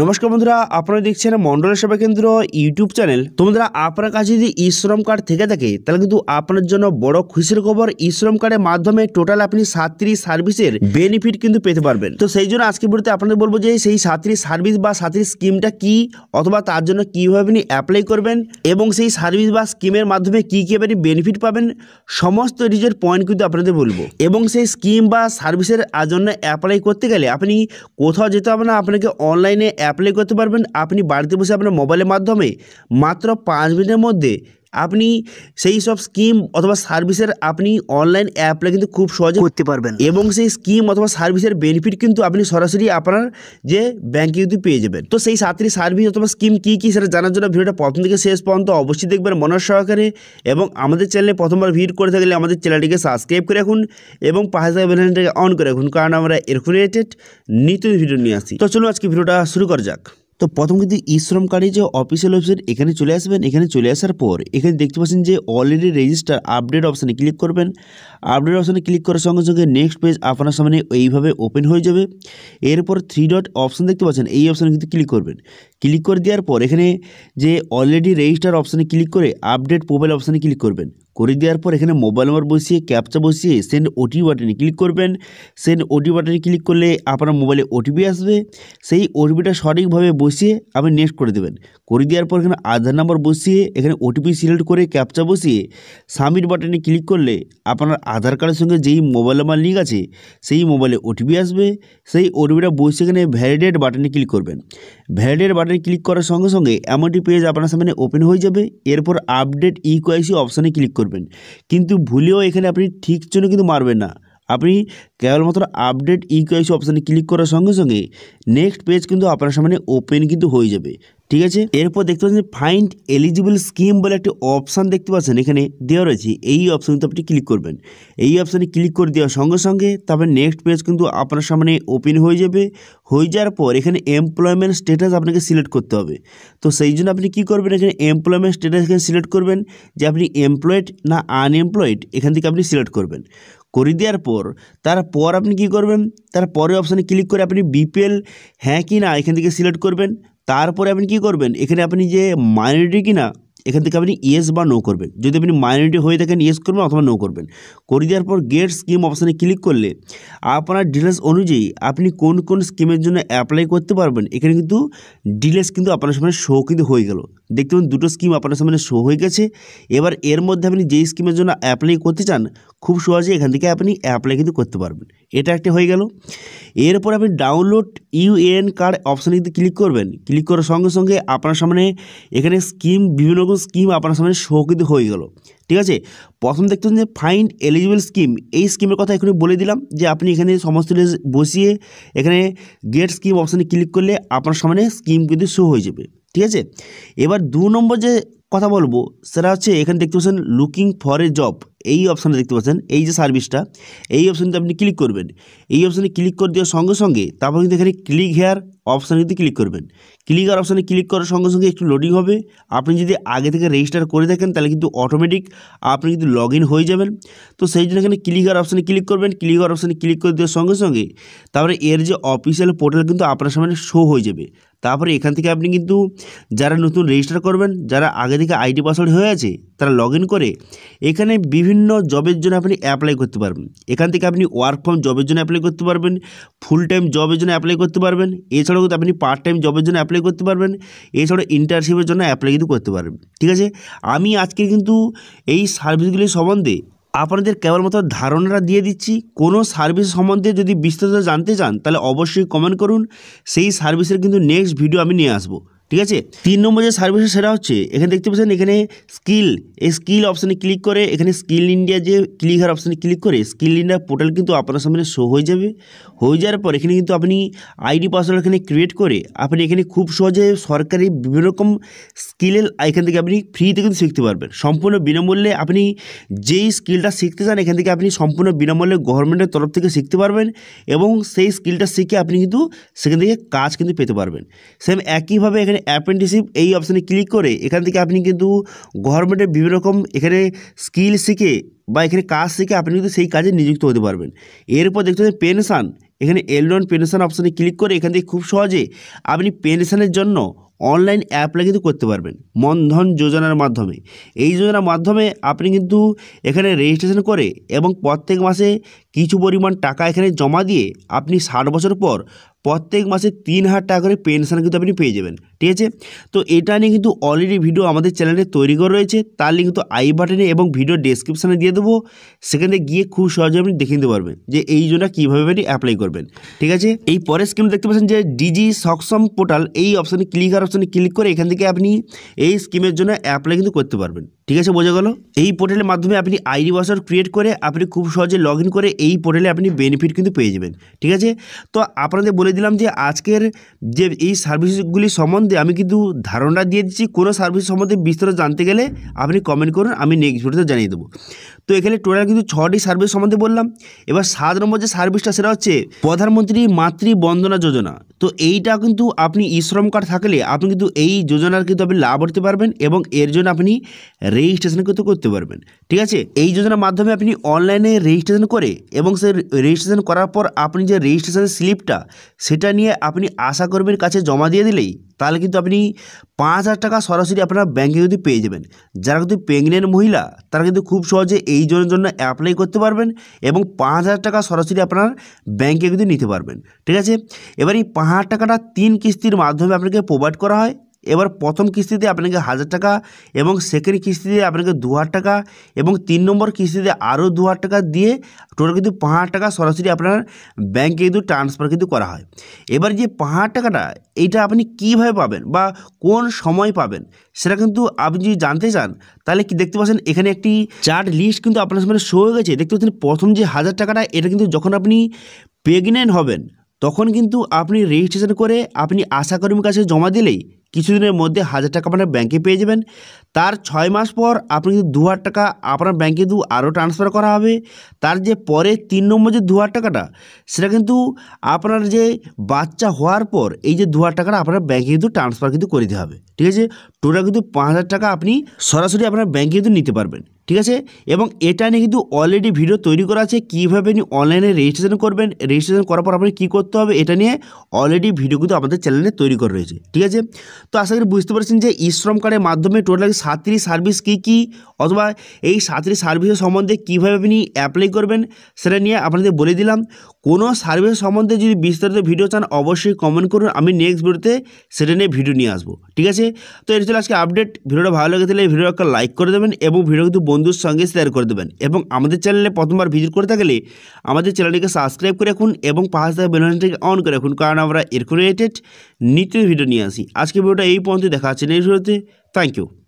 নমস্কার বন্ধুরা আপনারা দেখছেন মন্ডল সেবা কেন্দ্র ইউটিউব চ্যানেল তোমরা আপনার কাছে যদি ই শ্রম কার্ড থেকে থাকে তাহলে কিন্তু আপনার জন্য বড় খুশির খবর ই শ্রম কার্ডের মাধ্যমে টোটাল আপনি সাতটি সার্ভিসের বেনিফিট কিন্তু পেতে পারবেন তো সেই জন্য আজকে বলতে আপনাদের বলবো যে সেই সাতটি সার্ভিস বা সাতটি স্কিমটা কি অথবা তার জন্য কীভাবে আপনি অ্যাপ্লাই করবেন এবং সেই সার্ভিস বা স্কিমের মাধ্যমে কী কী আপনি বেনিফিট পাবেন সমস্ত রিজের পয়েন্ট কিন্তু আপনাদের বলবো এবং সেই স্কিম বা সার্ভিসের জন্য অ্যাপ্লাই করতে গেলে আপনি কোথাও যেতে হবে না আপনাকে অনলাইনে অ্যাপ্লাই করতে পারবেন আপনি বাড়িতে বসে আপনার মোবাইলের মাধ্যমে মাত্র পাঁচ মিনিটের মধ্যে আপনি সেই সব স্কিম অথবা সার্ভিসের আপনি অনলাইন অ্যাপটা কিন্তু খুব সহজে করতে পারবেন এবং সেই স্কিম অথবা সার্ভিসের বেনিফিট কিন্তু আপনি সরাসরি আপনার যে ব্যাঙ্কে কিন্তু পেয়ে যাবেন তো সেই সাতটি সার্ভিস অথবা স্কিম কী কী সেটা জানার জন্য ভিডিওটা প্রথম থেকে শেষ পর্যন্ত অবশ্যই দেখবেন মনের সহকারে এবং আমাদের চ্যানেলে প্রথমবার ভিড় করে থাকলে আমাদের চ্যানেলটিকে সাবস্ক্রাইব করে রাখুন এবং পাশে থাকা বেলাইনটাকে অন করে রাখুন কারণ আমরা এরকম রিলেটেড নিত্য ভিডিও নিয়ে আসি তো চলুন আজকে ভিডিওটা শুরু করা যাক তো প্রথম কিন্তু ইশ্রমকারী যে অফিসিয়াল ওয়েবসাইট এখানে চলে আসবেন এখানে চলে আসার পর এখানে দেখতে পাচ্ছেন যে অলরেডি রেজিস্টার আপডেট অপশানে ক্লিক করবেন আপডেট অপশানে ক্লিক করার সঙ্গে সঙ্গে নেক্সট পেজ আপনার সামনে এইভাবে ওপেন হয়ে যাবে এরপর থ্রি ডট অপশান দেখতে পাচ্ছেন এই অপশানে কিন্তু ক্লিক করবেন ক্লিক করে দেওয়ার পর এখানে যে অলরেডি রেজিস্টার অপশানে ক্লিক করে আপডেট মোবাইল অপশানে ক্লিক করবেন করে দেওয়ার পর এখানে মোবাইল নম্বর বসিয়ে ক্যাপচা বসিয়ে সেন্ড ওটিপি বাটনে ক্লিক করবেন সেন্ড ওটিপি বাটনে ক্লিক করলে আপনার মোবাইলে ওটিপি আসবে সেই ওটিপিটা সঠিকভাবে বসিয়ে আপনি নেক্সট করে দেবেন করে দেওয়ার পর এখানে আধার নাম্বার বসিয়ে এখানে ওটিপি সিলেক্ট করে ক্যাপচা বসিয়ে সাবমিট বাটনে ক্লিক করলে আপনার আধার কার্ডের সঙ্গে যেই মোবাইল নাম্বার লিঙ্ক আছে সেই মোবাইলে ওটিপি আসবে সেই ওটিপিটা বসিয়ে এখানে ভ্যালিডেট বাটনে ক্লিক করবেন ভ্যালিডের বাটনে ক্লিক করার সঙ্গে সঙ্গে এমনটি পেজ আপনার সামনে ওপেন হয়ে যাবে এরপর আপডেট কোয়াইসি অপশানে ক্লিক করবেন কিন্তু ভুলেও এখানে আপনি ঠিক জন্য কিন্তু মারবেন না আপনি কেবলমাত্র আপডেট কোয়াইসি অপশানে ক্লিক করার সঙ্গে সঙ্গে নেক্সট পেজ কিন্তু আপনার সামনে ওপেন কিন্তু হয়ে যাবে ঠিক আছে এরপর দেখতে পাচ্ছেন ফাইন্ড এলিজিবল স্কিম বলে একটি অপশান দেখতে পাচ্ছেন এখানে দেওয়া রয়েছে এই অপশান তো আপনি ক্লিক করবেন এই অপশানে ক্লিক করে দেওয়ার সঙ্গে সঙ্গে তারপরে নেক্সট পেজ কিন্তু আপনার সামনে ওপেন হয়ে যাবে হয়ে যাওয়ার পর এখানে এমপ্লয়মেন্ট স্ট্যাটাস আপনাকে সিলেক্ট করতে হবে তো সেই জন্য আপনি কি করবেন এখানে এমপ্লয়মেন্ট স্ট্যাটাস এখানে সিলেক্ট করবেন যে আপনি এমপ্লয়েড না আনএমপ্লয়েড এখান থেকে আপনি সিলেক্ট করবেন করে দেওয়ার পর তারপর আপনি কি করবেন তারপরে অপশানে ক্লিক করে আপনি বিপিএল হ্যাঁ কি না এখান থেকে সিলেক্ট করবেন তারপরে আপনি কি করবেন এখানে আপনি যে মাইনরিটি কিনা এখান থেকে আপনি ইয়েস বা নো করবেন যদি আপনি মাইনরিটি হয়ে থাকেন ইয়েস করবেন অথবা নো করবেন করে দেওয়ার পর গেট স্কিম অপশানে ক্লিক করলে আপনার ডিটেলস অনুযায়ী আপনি কোন কোন স্কিমের জন্য অ্যাপ্লাই করতে পারবেন এখানে কিন্তু ডিটেলস কিন্তু আপনার সামনে শো কিন্তু হয়ে গেল দেখতে পাবেন দুটো স্কিম আপনার সামনে শো হয়ে গেছে এবার এর মধ্যে আপনি যেই স্কিমের জন্য অ্যাপ্লাই করতে চান খুব সহজে এখান থেকে আপনি অ্যাপ্লাই কিন্তু করতে পারবেন এটা একটা হয়ে গেল এরপর আপনি ডাউনলোড ইউএএন কার্ড অপশানে কিন্তু ক্লিক করবেন ক্লিক করার সঙ্গে সঙ্গে আপনার সামনে এখানে স্কিম বিভিন্ন রকম স্কিম আপনার সামনে শোকিত হয়ে গেল ঠিক আছে প্রথম দেখতে যে ফাইন্ড এলিজিবল স্কিম এই স্কিমের কথা এখানে বলে দিলাম যে আপনি এখানে সমস্ত বসিয়ে এখানে গেট স্কিম অপশানে ক্লিক করলে আপনার সামনে স্কিম কিন্তু শো হয়ে যাবে ঠিক আছে এবার দু নম্বর যে কথা বলবো সেটা হচ্ছে এখানে দেখতে পাচ্ছেন লুকিং ফর এ জব এই অপশানটা দেখতে পাচ্ছেন এই যে সার্ভিসটা এই অপশানটা আপনি ক্লিক করবেন এই অপশানে ক্লিক করে দেওয়ার সঙ্গে সঙ্গে তারপর কিন্তু এখানে ক্লিক হেয়ার অপশানে কিন্তু ক্লিক করবেন ক্লিক আর অপশানে ক্লিক করার সঙ্গে সঙ্গে একটু লোডিং হবে আপনি যদি আগে থেকে রেজিস্টার করে থাকেন তাহলে কিন্তু অটোমেটিক আপনি কিন্তু লগ হয়ে যাবেন তো সেই জন্য এখানে ক্লিক আর অপশানে ক্লিক করবেন ক্লিক আর অপশানে ক্লিক করে দেওয়ার সঙ্গে সঙ্গে তারপরে এর যে অফিসিয়াল পোর্টাল কিন্তু আপনার সামনে শো হয়ে যাবে তারপরে এখান থেকে আপনি কিন্তু যারা নতুন রেজিস্টার করবেন যারা আগে একাধিক আইডি পাসওয়ার্ড হয়ে আছে তারা লগ করে এখানে বিভিন্ন জবের জন্য আপনি অ্যাপ্লাই করতে পারবেন এখান থেকে আপনি ওয়ার্ক ফ্রম জবের জন্য অ্যাপ্লাই করতে পারবেন ফুল টাইম জবের জন্য অ্যাপ্লাই করতে পারবেন এছাড়াও আপনি পার্ট টাইম জবের জন্য অ্যাপ্লাই করতে পারবেন এছাড়াও ইন্টার্নশিপের জন্য অ্যাপ্লাই কিন্তু করতে পারবেন ঠিক আছে আমি আজকে কিন্তু এই সার্ভিসগুলি সম্বন্ধে আপনাদের কেবলমাত্র ধারণাটা দিয়ে দিচ্ছি কোনো সার্ভিস সম্বন্ধে যদি বিস্তারিত জানতে চান তাহলে অবশ্যই কমেন্ট করুন সেই সার্ভিসের কিন্তু নেক্সট ভিডিও আমি নিয়ে আসবো ঠিক আছে তিন নম্বর যে সার্ভিসটা সেটা হচ্ছে এখানে দেখতে পাচ্ছেন এখানে স্কিল এই স্কিল অপশানে ক্লিক করে এখানে স্কিল ইন্ডিয়া যে ক্লিকার অপশানে ক্লিক করে স্কিল ইন্ডিয়া পোর্টাল কিন্তু আপনার সামনে শো হয়ে যাবে হয়ে যাওয়ার পর এখানে কিন্তু আপনি আইডি পাসওয়ার্ড এখানে ক্রিয়েট করে আপনি এখানে খুব সহজে সরকারি বিভিন্ন রকম স্কিলের এখান থেকে আপনি ফ্রিতে কিন্তু শিখতে পারবেন সম্পূর্ণ বিনামূল্যে আপনি যেই স্কিলটা শিখতে চান এখান থেকে আপনি সম্পূর্ণ বিনামূল্যে গভর্নমেন্টের তরফ থেকে শিখতে পারবেন এবং সেই স্কিলটা শিখে আপনি কিন্তু সেখান থেকে কাজ কিন্তু পেতে পারবেন সেম একইভাবে এখানে এখানে অ্যাপ্রেন্টিসিপ এই অপশানে ক্লিক করে এখান থেকে আপনি কিন্তু গভর্নমেন্টের বিভিন্ন রকম এখানে স্কিল শিখে বা এখানে কাজ শিখে আপনি কিন্তু সেই কাজে নিযুক্ত হতে পারবেন এরপর দেখতে পাচ্ছেন পেনশান এখানে এলডন পেনশন অপশানে ক্লিক করে এখান থেকে খুব সহজে আপনি পেনশনের জন্য অনলাইন অ্যাপ্লাই কিন্তু করতে পারবেন মনধন যোজনার মাধ্যমে এই যোজনার মাধ্যমে আপনি কিন্তু এখানে রেজিস্ট্রেশন করে এবং প্রত্যেক মাসে কিছু পরিমাণ টাকা এখানে জমা দিয়ে আপনি ষাট বছর পর প্রত্যেক মাসে তিন হাজার টাকা করে পেনশন কিন্তু আপনি পেয়ে যাবেন ঠিক আছে তো এটা নিয়ে কিন্তু অলরেডি ভিডিও আমাদের চ্যানেলে তৈরি করা রয়েছে তার লিঙ্ক তো আই বাটনে এবং ভিডিও ডিসক্রিপশানে দিয়ে দেবো সেখানে গিয়ে খুব সহজে আপনি দেখে নিতে পারবেন যে এই জন্য কীভাবে আপনি অ্যাপ্লাই করবেন ঠিক আছে এই পরের স্কিম দেখতে পাচ্ছেন যে ডিজি সক্ষম পোর্টাল এই অপশানে ক্লিক আর অপশানে ক্লিক করে এখান থেকে আপনি এই স্কিমের জন্য অ্যাপ্লাই কিন্তু করতে পারবেন ঠিক আছে বোঝা গেল এই পোর্টালের মাধ্যমে আপনি আইডি পাসওয়ার্ড ক্রিয়েট করে আপনি খুব সহজে লগ করে এই পোর্টালে আপনি বেনিফিট কিন্তু পেয়ে যাবেন ঠিক আছে তো আপনাদের বলে দিলাম যে আজকের যে এই সার্ভিসগুলি সম্বন্ধে সম্বন্ধে আমি কিন্তু ধারণা দিয়ে দিচ্ছি কোনো সার্ভিস সম্বন্ধে বিস্তারিত জানতে গেলে আপনি কমেন্ট করুন আমি নেক্সট ভিডিওতে জানিয়ে দেবো তো এখানে টোটাল কিন্তু ছটি সার্ভিস সম্বন্ধে বললাম এবার সাত নম্বর যে সার্ভিসটা সেটা হচ্ছে প্রধানমন্ত্রী মাতৃ বন্দনা যোজনা তো এইটা কিন্তু আপনি ইশ্রম কার্ড থাকলে আপনি কিন্তু এই যোজনার কিন্তু আপনি লাভ করতে পারবেন এবং এর জন্য আপনি রেজিস্ট্রেশন কিন্তু করতে পারবেন ঠিক আছে এই যোজনার মাধ্যমে আপনি অনলাইনে রেজিস্ট্রেশন করে এবং সে রেজিস্ট্রেশন করার পর আপনি যে রেজিস্ট্রেশনের স্লিপটা সেটা নিয়ে আপনি আশা কর্মীর কাছে জমা দিয়ে দিলেই তাহলে তাহলে কিন্তু আপনি পাঁচ হাজার টাকা সরাসরি আপনার ব্যাঙ্কে যদি পেয়ে যাবেন যারা কিন্তু প্রেগনেন্ট মহিলা তারা কিন্তু খুব সহজে এই জনের জন্য অ্যাপ্লাই করতে পারবেন এবং পাঁচ হাজার টাকা সরাসরি আপনার ব্যাঙ্কে কিন্তু নিতে পারবেন ঠিক আছে এবার এই পাঁচ হাজার টাকাটা তিন কিস্তির মাধ্যমে আপনাকে প্রোভাইড করা হয় এবার প্রথম কিস্তিতে আপনাকে হাজার টাকা এবং সেকেন্ড কিস্তিতে আপনাকে দু টাকা এবং তিন নম্বর কিস্তিতে আরও দু টাকা দিয়ে টোটাল কিন্তু পাঁচ টাকা সরাসরি আপনার ব্যাঙ্কে কিন্তু ট্রান্সফার কিন্তু করা হয় এবার যে পাঁচ টাকাটা এইটা আপনি কিভাবে পাবেন বা কোন সময় পাবেন সেটা কিন্তু আপনি যদি জানতে চান তাহলে কি দেখতে পাচ্ছেন এখানে একটি চার্ট লিস্ট কিন্তু আপনার সামনে শো হয়ে গেছে দেখতে পাচ্ছেন প্রথম যে হাজার টাকাটা এটা কিন্তু যখন আপনি প্রেগনেন্ট হবেন তখন কিন্তু আপনি রেজিস্ট্রেশন করে আপনি আশাকর্মীর কাছে জমা দিলেই কিছুদিনের মধ্যে হাজার টাকা আপনার ব্যাঙ্কে পেয়ে যাবেন তার ছয় মাস পর আপনি কিন্তু দু হাজার টাকা আপনার ব্যাঙ্কে দু আরও ট্রান্সফার করা হবে তার যে পরে তিন নম্বর যে দু হাজার টাকাটা সেটা কিন্তু আপনার যে বাচ্চা হওয়ার পর এই যে দু হাজার টাকাটা আপনার ব্যাঙ্কে কিন্তু ট্রান্সফার কিন্তু করে দিতে হবে ঠিক আছে টোটাল কিন্তু পাঁচ হাজার টাকা আপনি সরাসরি আপনার ব্যাঙ্কে কিন্তু নিতে পারবেন ঠিক আছে এবং এটা নিয়ে কিন্তু অলরেডি ভিডিও তৈরি করা আছে কীভাবে আপনি অনলাইনে রেজিস্ট্রেশন করবেন রেজিস্ট্রেশন করার পর আপনাকে কী করতে হবে এটা নিয়ে অলরেডি ভিডিও কিন্তু আমাদের চ্যানেলে তৈরি করা রয়েছে ঠিক আছে তো আশা করি বুঝতে পারছেন যে ইশ্রম কার্ডের মাধ্যমে টোটাল সাতটি সার্ভিস কী কী অথবা এই সাতটি সার্ভিসের সম্বন্ধে কীভাবে আপনি অ্যাপ্লাই করবেন সেটা নিয়ে আপনাদের বলে দিলাম কোনো সার্ভিস সম্বন্ধে যদি বিস্তারিত ভিডিও চান অবশ্যই কমেন্ট করুন আমি নেক্সট ভিডিওতে সেটা নিয়ে ভিডিও নিয়ে আসবো ঠিক আছে তো এর ছিল আজকে আপডেট ভিডিওটা ভালো লেগে থাকলে ভিডিও একটা লাইক করে দেবেন এবং ভিডিও কিন্তু বন্ধুর সঙ্গে শেয়ার করে দেবেন এবং আমাদের চ্যানেলে প্রথমবার ভিজিট করে থাকলে আমাদের চ্যানেলটিকে সাবস্ক্রাইব করে রাখুন এবং পাঁচ হাজার বেলনটিকে অন করে রাখুন কারণ আমরা এরকম রিলেটেড নিত্য ভিডিও নিয়ে আসি আজকে ভিডিওটা এই পর্যন্ত দেখা হচ্ছে নেক্সট ভিডিওতে থ্যাংক ইউ